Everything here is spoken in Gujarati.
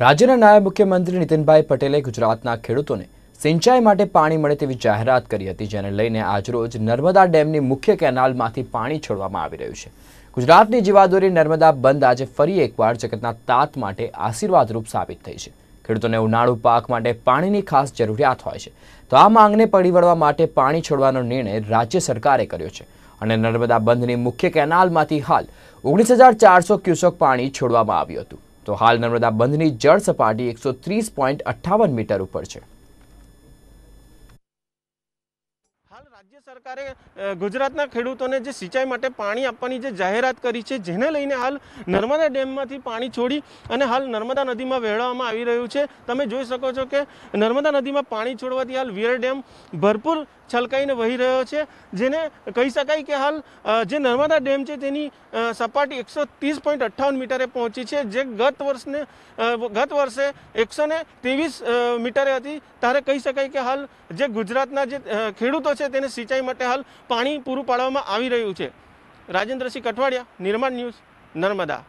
રાજ્યના નાયબ મુખ્યમંત્રી નીતિનભાઈ પટેલે ગુજરાતના ખેડૂતોને સિંચાઈ માટે પાણી મળે તેવી જાહેરાત કરી હતી જેને લઈને આજરોજ નર્મદા ડેમની મુખ્ય કેનાલમાંથી પાણી છોડવામાં આવી રહ્યું છે ગુજરાતની જીવાદોરી નર્મદા બંધ આજે ફરી એકવાર જગતના તાત માટે આશીર્વાદરૂપ સાબિત થઈ છે ખેડૂતોને ઉનાળુ પાક માટે પાણીની ખાસ જરૂરિયાત હોય છે તો આ માંગને પડી વળવા માટે પાણી છોડવાનો નિર્ણય રાજ્ય સરકારે કર્યો છે અને નર્મદા બંધની મુખ્ય કેનાલમાંથી હાલ ઓગણીસ હજાર ચારસો ક્યુસેક પાણી છોડવામાં આવ્યું હતું તો હાલ નર્મદા બંધની જળ સપાટી એકસો ત્રીસ પોઈન્ટ અઠ્ઠાવન મીટર ઉપર છે રાજ્ય સરકારે ગુજરાતના ખેડૂતોને જે સિંચાઈ માટે પાણી આપવાની જે જાહેરાત કરી છે જેને લઈને હાલ નર્મદા ડેમમાંથી પાણી છોડી અને હાલ નર્મદા નદીમાં વહેવામાં આવી રહ્યું છે તમે જોઈ શકો છો કે નર્મદા નદીમાં પાણી છોડવાથી હાલ વિયર ડેમ ભરપૂર છલકાઈને વહી રહ્યો છે જેને કહી શકાય કે હાલ જે નર્મદા ડેમ છે તેની સપાટી એકસો ત્રીસ પોઈન્ટ અઠ્ઠાવન મીટરે પહોંચી છે જે ગત વર્ષને ગત વર્ષે એકસો ને ત્રેવીસ મીટરે હતી ત્યારે કહી શકાય કે હાલ જે ગુજરાતના જે ખેડૂતો છે તેને સિંચાઈ માટે હાલ પાણી પૂરું પાડવામાં આવી રહ્યું છે રાજેન્દ્રસિંહ કઠવાડિયા નિર્માણ ન્યૂઝ નર્મદા